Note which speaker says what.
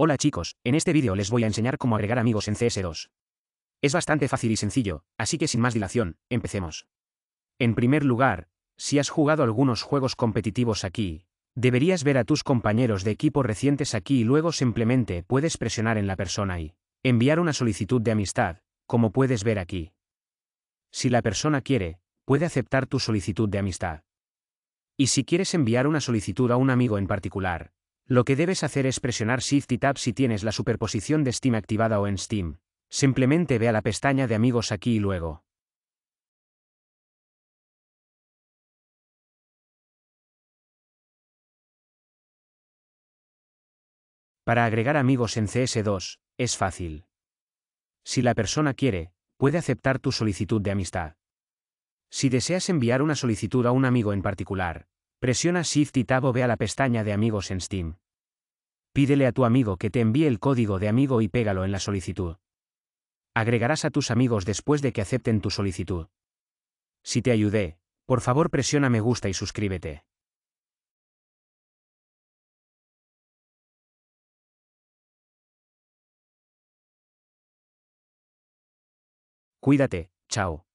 Speaker 1: Hola chicos, en este vídeo les voy a enseñar cómo agregar amigos en CS2. Es bastante fácil y sencillo, así que sin más dilación, empecemos. En primer lugar, si has jugado algunos juegos competitivos aquí, deberías ver a tus compañeros de equipo recientes aquí y luego simplemente puedes presionar en la persona y enviar una solicitud de amistad, como puedes ver aquí. Si la persona quiere, puede aceptar tu solicitud de amistad. Y si quieres enviar una solicitud a un amigo en particular, lo que debes hacer es presionar Shift y Tab si tienes la superposición de Steam activada o en Steam. Simplemente ve a la
Speaker 2: pestaña de amigos aquí y luego. Para agregar amigos en CS2, es fácil. Si la persona quiere,
Speaker 1: puede aceptar tu solicitud de amistad. Si deseas enviar una solicitud a un amigo en particular, Presiona Shift y Tab o ve a la pestaña de amigos en Steam. Pídele a tu amigo que te envíe el código de amigo y pégalo en la solicitud. Agregarás a tus amigos después de que acepten tu solicitud. Si te ayudé, por favor presiona me
Speaker 2: gusta y suscríbete. Cuídate, chao.